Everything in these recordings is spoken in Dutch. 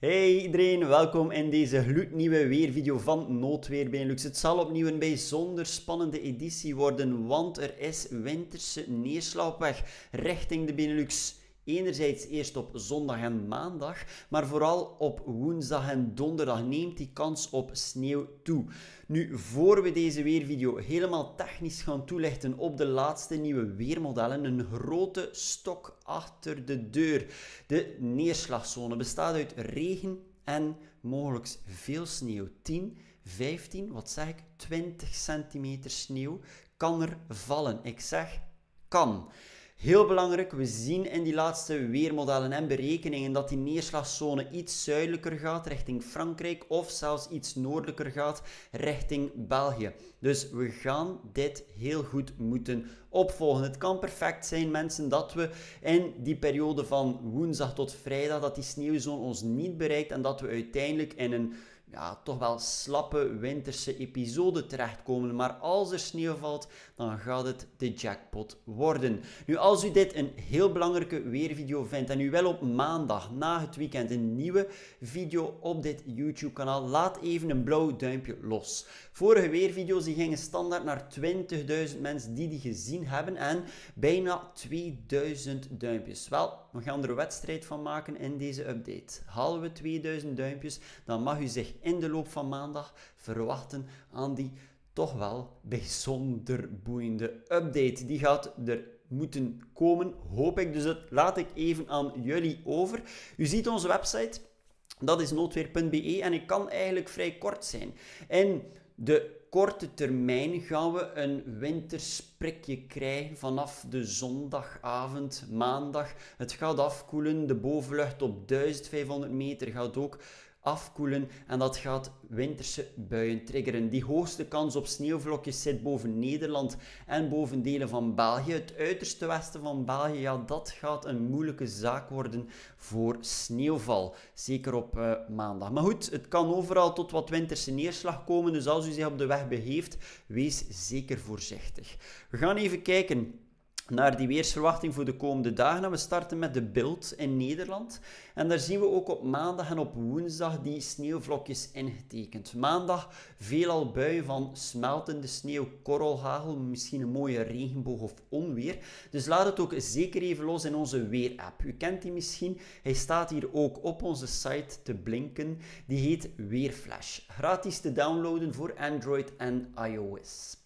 Hey iedereen, welkom in deze gloednieuwe weervideo van Noodweer Benelux. Het zal opnieuw een bijzonder spannende editie worden, want er is winterse neerslag weg richting de Benelux. Enerzijds eerst op zondag en maandag, maar vooral op woensdag en donderdag neemt die kans op sneeuw toe. Nu, voor we deze weervideo helemaal technisch gaan toelichten op de laatste nieuwe weermodellen, een grote stok achter de deur. De neerslagzone bestaat uit regen en mogelijk veel sneeuw. 10, 15, wat zeg ik, 20 centimeter sneeuw kan er vallen. Ik zeg kan. Heel belangrijk, we zien in die laatste weermodellen en berekeningen dat die neerslagzone iets zuidelijker gaat richting Frankrijk of zelfs iets noordelijker gaat richting België. Dus we gaan dit heel goed moeten opvolgen. Het kan perfect zijn, mensen, dat we in die periode van woensdag tot vrijdag dat die sneeuwzone ons niet bereikt en dat we uiteindelijk in een ja, toch wel slappe winterse episode terechtkomen. Maar als er sneeuw valt, dan gaat het de jackpot worden. Nu, als u dit een heel belangrijke weervideo vindt en u wil op maandag na het weekend een nieuwe video op dit YouTube-kanaal, laat even een blauw duimpje los. Vorige weervideo's die gingen standaard naar 20.000 mensen die die gezien hebben en bijna 2000 duimpjes. Wel, we gaan er een wedstrijd van maken in deze update. Halen we 2000 duimpjes, dan mag u zich in de loop van maandag verwachten aan die toch wel bijzonder boeiende update. Die gaat er moeten komen, hoop ik. Dus dat laat ik even aan jullie over. U ziet onze website, dat is noodweer.be en ik kan eigenlijk vrij kort zijn. En de korte termijn gaan we een wintersprikje krijgen vanaf de zondagavond, maandag. Het gaat afkoelen, de bovenlucht op 1500 meter gaat ook afkoelen en dat gaat winterse buien triggeren. Die hoogste kans op sneeuwvlokjes zit boven Nederland en boven delen van België. Het uiterste westen van België, ja, dat gaat een moeilijke zaak worden voor sneeuwval. Zeker op eh, maandag. Maar goed, het kan overal tot wat winterse neerslag komen, dus als u zich op de weg beheeft, wees zeker voorzichtig. We gaan even kijken naar die weersverwachting voor de komende dagen. we starten met de beeld in Nederland. En daar zien we ook op maandag en op woensdag die sneeuwvlokjes ingetekend. Maandag veelal buien van smeltende sneeuw, korrelhagel, misschien een mooie regenboog of onweer. Dus laat het ook zeker even los in onze weerapp. U kent die misschien. Hij staat hier ook op onze site te blinken. Die heet Weerflash. Gratis te downloaden voor Android en iOS.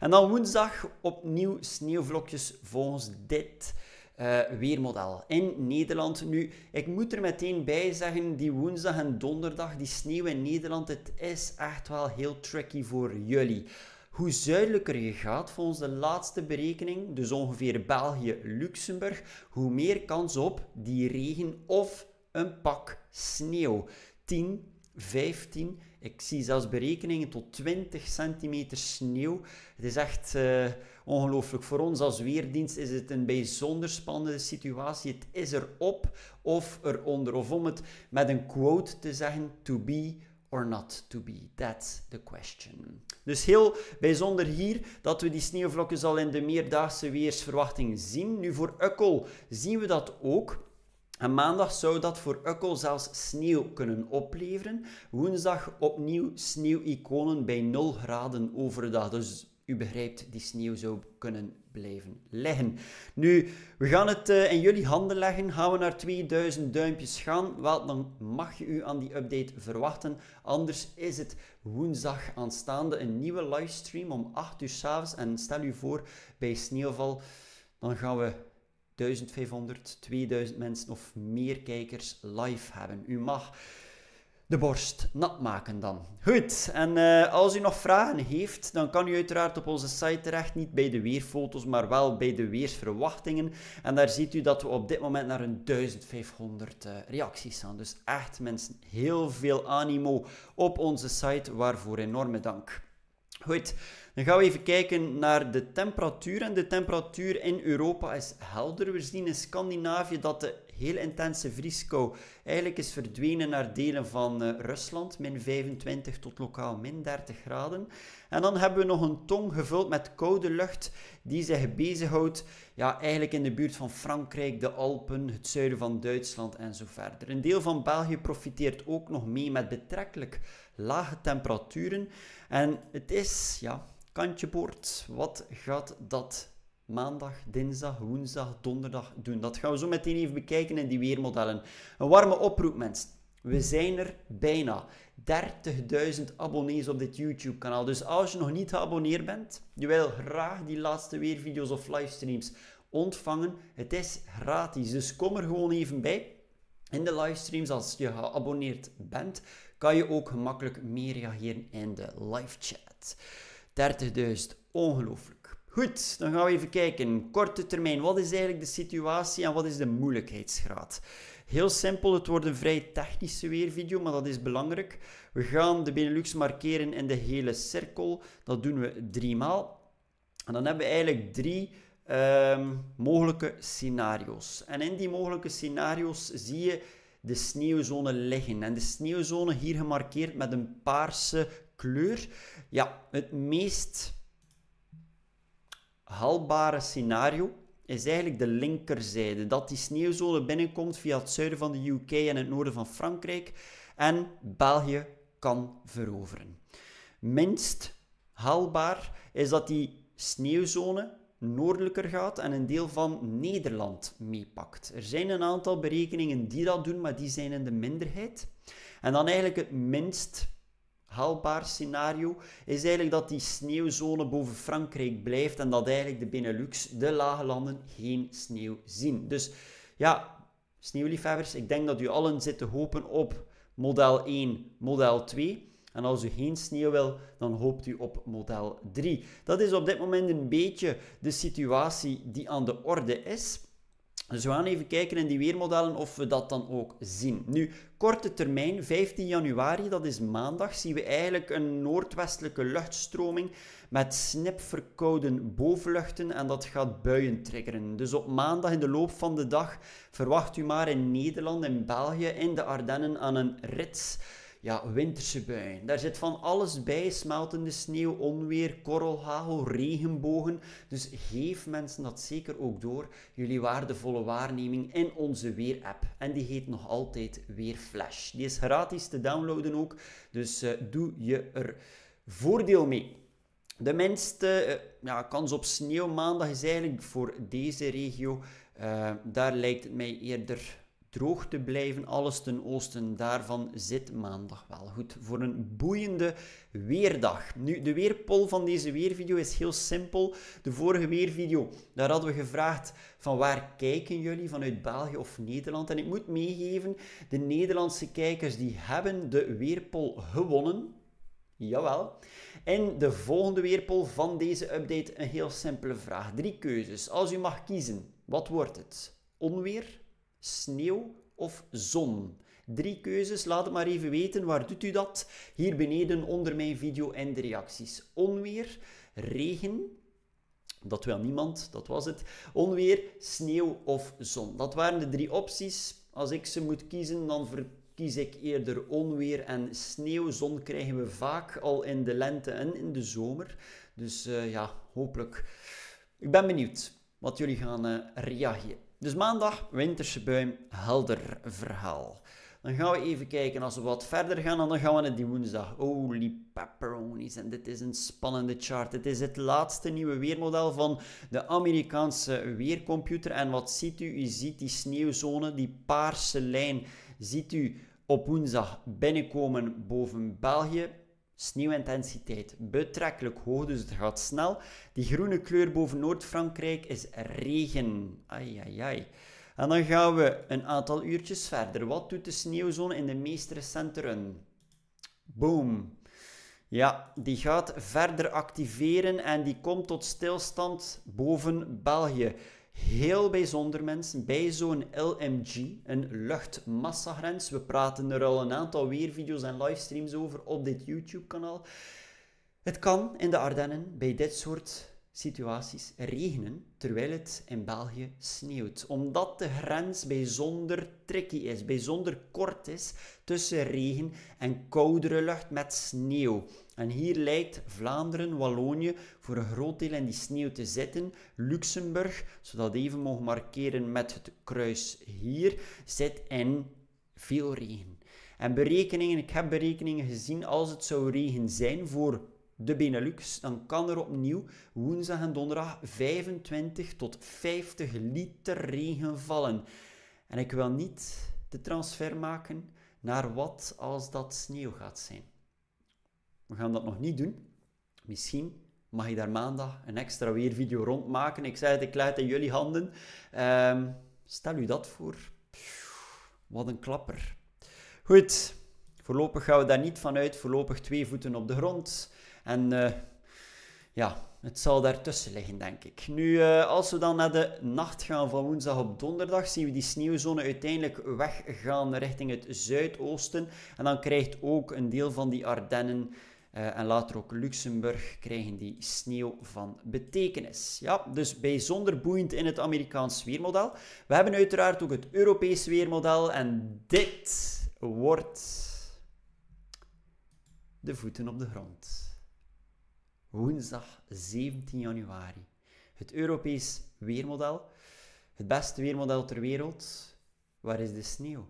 En dan woensdag opnieuw sneeuwvlokjes volgens dit eh, weermodel in Nederland. Nu, ik moet er meteen bij zeggen, die woensdag en donderdag, die sneeuw in Nederland, het is echt wel heel tricky voor jullie. Hoe zuidelijker je gaat, volgens de laatste berekening, dus ongeveer België, Luxemburg, hoe meer kans op die regen of een pak sneeuw. 10, 15 ik zie zelfs berekeningen tot 20 centimeter sneeuw. Het is echt uh, ongelooflijk. Voor ons als weerdienst is het een bijzonder spannende situatie. Het is erop of eronder. Of om het met een quote te zeggen, to be or not to be? That's the question. Dus heel bijzonder hier dat we die sneeuwvlokken al in de meerdaagse weersverwachting zien. Nu voor Ukkel zien we dat ook. En maandag zou dat voor Ukkel zelfs sneeuw kunnen opleveren. Woensdag opnieuw sneeuwiconen bij 0 graden overdag. Dus u begrijpt, die sneeuw zou kunnen blijven liggen. Nu, we gaan het eh, in jullie handen leggen. Gaan we naar 2000 duimpjes gaan? Wel, dan mag je u aan die update verwachten. Anders is het woensdag aanstaande een nieuwe livestream om 8 uur s'avonds. En stel u voor, bij sneeuwval, dan gaan we 1500, 2000 mensen of meer kijkers live hebben. U mag de borst nat maken dan. Goed, en eh, als u nog vragen heeft, dan kan u uiteraard op onze site terecht. Niet bij de weerfoto's, maar wel bij de weersverwachtingen. En daar ziet u dat we op dit moment naar een 1500 eh, reacties staan. Dus echt mensen, heel veel animo op onze site. Waarvoor enorme dank. Goed, dan gaan we even kijken naar de temperatuur. En de temperatuur in Europa is helder. We zien in Scandinavië dat de heel intense vrieskou eigenlijk is verdwenen naar delen van eh, Rusland, min 25 tot lokaal min 30 graden. En dan hebben we nog een tong gevuld met koude lucht die zich bezighoudt ja, eigenlijk in de buurt van Frankrijk, de Alpen, het zuiden van Duitsland en zo verder. Een deel van België profiteert ook nog mee met betrekkelijk lage temperaturen. En het is, ja, kantje boord. Wat gaat dat maandag, dinsdag, woensdag, donderdag doen? Dat gaan we zo meteen even bekijken in die weermodellen. Een warme oproep, mensen. We zijn er bijna. 30.000 abonnees op dit YouTube-kanaal. Dus als je nog niet geabonneerd bent, je wil graag die laatste weervideo's of livestreams ontvangen. Het is gratis, dus kom er gewoon even bij. In de livestreams, als je geabonneerd bent, kan je ook gemakkelijk meer reageren in de live chat. 30.000, ongelooflijk. Goed, dan gaan we even kijken. Korte termijn, wat is eigenlijk de situatie en wat is de moeilijkheidsgraad? Heel simpel, het wordt een vrij technische weervideo, maar dat is belangrijk. We gaan de Benelux markeren in de hele cirkel. Dat doen we drie maal. En dan hebben we eigenlijk drie ehm, mogelijke scenario's. En in die mogelijke scenario's zie je de sneeuwzone liggen. En de sneeuwzone hier gemarkeerd met een paarse kleur. Ja, het meest haalbare scenario is eigenlijk de linkerzijde. Dat die sneeuwzone binnenkomt via het zuiden van de UK en het noorden van Frankrijk. En België kan veroveren. Minst haalbaar is dat die sneeuwzone noordelijker gaat en een deel van Nederland meepakt. Er zijn een aantal berekeningen die dat doen, maar die zijn in de minderheid. En dan eigenlijk het minst haalbaar scenario is eigenlijk dat die sneeuwzone boven Frankrijk blijft en dat eigenlijk de Benelux, de lage landen, geen sneeuw zien. Dus ja, sneeuwliefhebbers, ik denk dat u allen zitten hopen op model 1, model 2. En als u geen sneeuw wil, dan hoopt u op model 3. Dat is op dit moment een beetje de situatie die aan de orde is. Dus we gaan even kijken in die weermodellen of we dat dan ook zien. Nu, korte termijn, 15 januari, dat is maandag, zien we eigenlijk een noordwestelijke luchtstroming met snipverkouden bovenluchten en dat gaat buien triggeren. Dus op maandag in de loop van de dag verwacht u maar in Nederland, in België, in de Ardennen aan een rits ja, winterse buien. Daar zit van alles bij: smeltende sneeuw, onweer, korrelhagel, regenbogen. Dus geef mensen dat zeker ook door, jullie waardevolle waarneming in onze weerapp, En die heet nog altijd Weerflash. Die is gratis te downloaden ook, dus eh, doe je er voordeel mee. De minste eh, kans op sneeuw maandag is eigenlijk voor deze regio. Eh, daar lijkt het mij eerder droog te blijven. Alles ten oosten daarvan zit maandag wel goed voor een boeiende weerdag. Nu, de weerpol van deze weervideo is heel simpel. De vorige weervideo, daar hadden we gevraagd van waar kijken jullie vanuit België of Nederland? En ik moet meegeven, de Nederlandse kijkers die hebben de weerpol gewonnen. Jawel. En de volgende weerpol van deze update een heel simpele vraag. Drie keuzes. Als u mag kiezen, wat wordt het? Onweer, sneeuw of zon? Drie keuzes, laat het maar even weten. Waar doet u dat? Hier beneden onder mijn video en de reacties. Onweer, regen, dat wel niemand, dat was het. Onweer, sneeuw of zon. Dat waren de drie opties. Als ik ze moet kiezen, dan verkies ik eerder onweer en sneeuw. Zon krijgen we vaak al in de lente en in de zomer. Dus eh, ja, hopelijk. Ik ben benieuwd wat jullie gaan eh, reageren. Dus maandag, winterse buim, helder verhaal. Dan gaan we even kijken. Als we wat verder gaan, dan gaan we naar die woensdag. Holy pepperonis. En dit is een spannende chart. Het is het laatste nieuwe weermodel van de Amerikaanse weercomputer. En wat ziet u? U ziet die sneeuwzone, die paarse lijn. Ziet u op woensdag binnenkomen boven België. Sneeuwintensiteit betrekkelijk hoog, dus het gaat snel. Die groene kleur boven Noord-Frankrijk is regen. Ai, ai, En dan gaan we een aantal uurtjes verder. Wat doet de sneeuwzone in de meest recente run? Boom. Ja, die gaat verder activeren en die komt tot stilstand boven België. Heel bijzonder mensen, bij zo'n LMG, een luchtmassagrens. We praten er al een aantal weervideo's en livestreams over op dit YouTube-kanaal. Het kan in de Ardennen bij dit soort situaties regenen terwijl het in België sneeuwt. Omdat de grens bijzonder tricky is, bijzonder kort is tussen regen en koudere lucht met sneeuw. En hier lijkt Vlaanderen, Wallonië voor een groot deel in die sneeuw te zitten. Luxemburg, zodat even mogen markeren met het kruis hier, zit in veel regen. En berekeningen, ik heb berekeningen gezien, als het zou regen zijn voor de Benelux, dan kan er opnieuw woensdag en donderdag 25 tot 50 liter regen vallen. En ik wil niet de transfer maken naar wat als dat sneeuw gaat zijn. We gaan dat nog niet doen. Misschien mag je daar maandag een extra weervideo rondmaken. Ik zei het, ik laat in jullie handen. Ehm, stel u dat voor. Wat een klapper. Goed, voorlopig gaan we daar niet van uit. Voorlopig twee voeten op de grond. En eh, ja, het zal daartussen liggen, denk ik. Nu, eh, als we dan naar de nacht gaan van woensdag op donderdag, zien we die sneeuwzone uiteindelijk weggaan richting het zuidoosten. En dan krijgt ook een deel van die Ardennen eh, en later ook Luxemburg krijgen die sneeuw van betekenis. Ja, dus bijzonder boeiend in het Amerikaans weermodel. We hebben uiteraard ook het Europees weermodel en dit wordt de voeten op de grond woensdag 17 januari. Het Europees weermodel, het beste weermodel ter wereld. Waar is de sneeuw?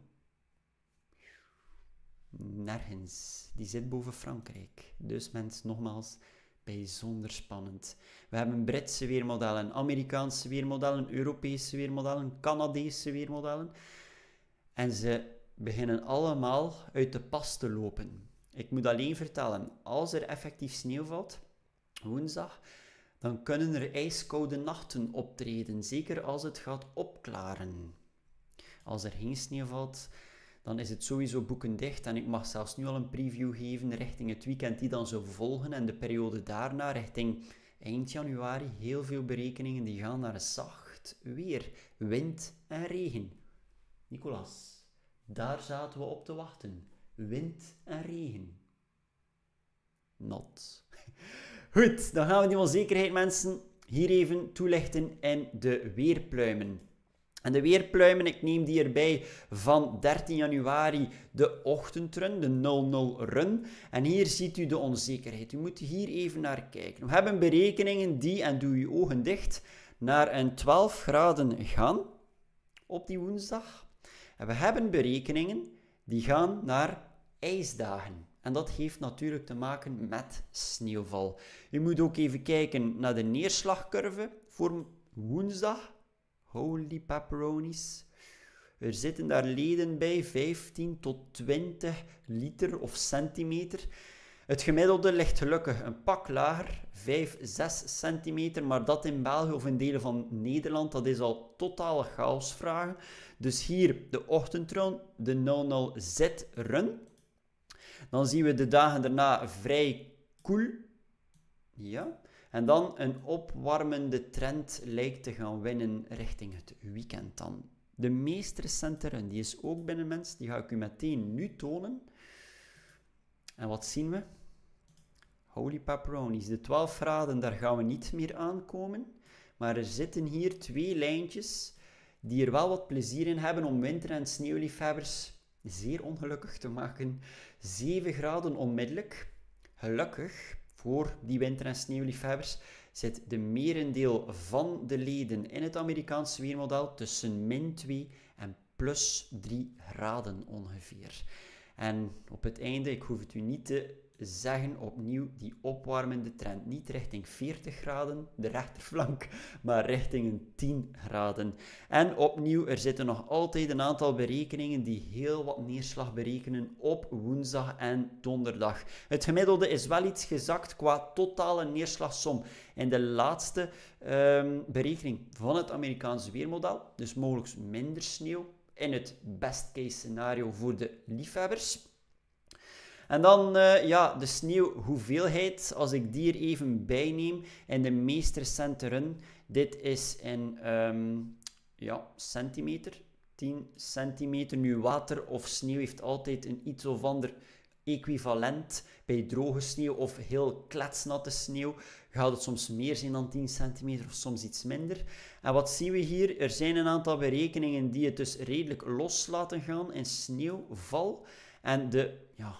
Nergens. Die zit boven Frankrijk. Dus mensen, nogmaals, bijzonder spannend. We hebben Britse weermodellen, Amerikaanse weermodellen, Europese weermodellen, Canadese weermodellen. En ze beginnen allemaal uit de pas te lopen. Ik moet alleen vertellen, als er effectief sneeuw valt, woensdag, dan kunnen er ijskoude nachten optreden, zeker als het gaat opklaren. Als er geen sneeuw valt, dan is het sowieso boekendicht en ik mag zelfs nu al een preview geven richting het weekend die dan zou volgen en de periode daarna richting eind januari. Heel veel berekeningen die gaan naar zacht weer, wind en regen. Nicolas, daar zaten we op te wachten. Wind en regen. Not. Goed, dan gaan we die onzekerheid, mensen, hier even toelichten in de weerpluimen. En de weerpluimen, ik neem die erbij van 13 januari, de ochtendrun, de 00-run. En hier ziet u de onzekerheid. U moet hier even naar kijken. We hebben berekeningen die, en doe uw ogen dicht, naar een 12 graden gaan op die woensdag. En we hebben berekeningen die gaan naar ijsdagen. En dat heeft natuurlijk te maken met sneeuwval. Je moet ook even kijken naar de neerslagcurve voor woensdag. Holy pepperonis. Er zitten daar leden bij, 15 tot 20 liter of centimeter. Het gemiddelde ligt gelukkig een pak lager, 5, 6 centimeter, maar dat in België of in delen van Nederland, dat is al totale chaosvragen. Dus hier de ochtendrun, de 00Z-run, dan zien we de dagen daarna vrij koel. Ja. En dan een opwarmende trend lijkt te gaan winnen richting het weekend dan. De meest recente run, die is ook binnen die ga ik u meteen nu tonen. En wat zien we? Holy pepperonis, de 12 graden, daar gaan we niet meer aankomen. Maar er zitten hier twee lijntjes die er wel wat plezier in hebben om winter- en sneeuwliefhebbers zeer ongelukkig te maken. 7 graden onmiddellijk. Gelukkig, voor die winter- en sneeuwliefhebbers, zit de merendeel van de leden in het Amerikaanse weermodel tussen min 2 en plus 3 graden ongeveer. En op het einde, ik hoef het u niet te zeggen opnieuw die opwarmende trend. Niet richting 40 graden, de rechterflank, maar richting een 10 graden. En opnieuw, er zitten nog altijd een aantal berekeningen die heel wat neerslag berekenen op woensdag en donderdag. Het gemiddelde is wel iets gezakt qua totale neerslagsom. In de laatste ehm, berekening van het Amerikaanse weermodel, dus mogelijk minder sneeuw, in het best case scenario voor de liefhebbers en dan eh, ja, de sneeuwhoeveelheid, als ik die er even bij neem, in de meest recente run, dit is in ehm, ja, centimeter, 10 centimeter. Nu water of sneeuw heeft altijd een iets of ander equivalent bij droge sneeuw of heel kletsnatte sneeuw gaat het soms meer zijn dan 10 centimeter of soms iets minder. En wat zien we hier? Er zijn een aantal berekeningen die het dus redelijk los laten gaan in sneeuwval. En de, ja,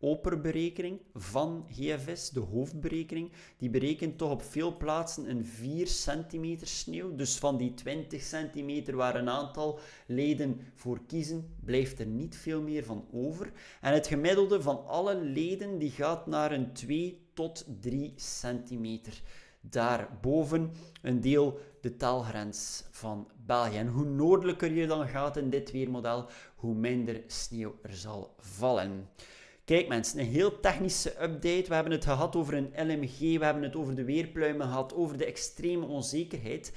operberekening van GFS, de hoofdberekening, die berekent toch op veel plaatsen een 4 centimeter sneeuw. Dus van die 20 centimeter waar een aantal leden voor kiezen, blijft er niet veel meer van over. En het gemiddelde van alle leden die gaat naar een 2 tot 3 centimeter. Daarboven een deel de taalgrens van België. En hoe noordelijker je dan gaat in dit weermodel, hoe minder sneeuw er zal vallen. Kijk mensen, een heel technische update. We hebben het gehad over een LMG, we hebben het over de weerpluimen gehad, over de extreme onzekerheid.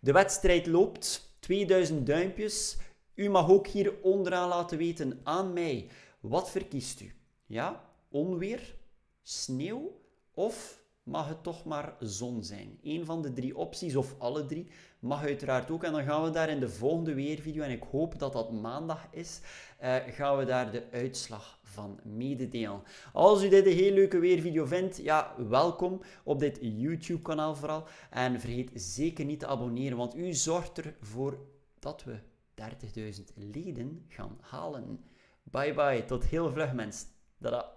De wedstrijd loopt, 2000 duimpjes. U mag ook hier onderaan laten weten aan mij, wat verkiest u? Ja, onweer, sneeuw of mag het toch maar zon zijn? Eén van de drie opties of alle drie Mag uiteraard ook. En dan gaan we daar in de volgende weervideo, en ik hoop dat dat maandag is, eh, gaan we daar de uitslag van mededelen. Als u dit een heel leuke weervideo vindt, ja, welkom op dit YouTube-kanaal vooral. En vergeet zeker niet te abonneren, want u zorgt ervoor dat we 30.000 leden gaan halen. Bye bye, tot heel vlug mensen. Tada!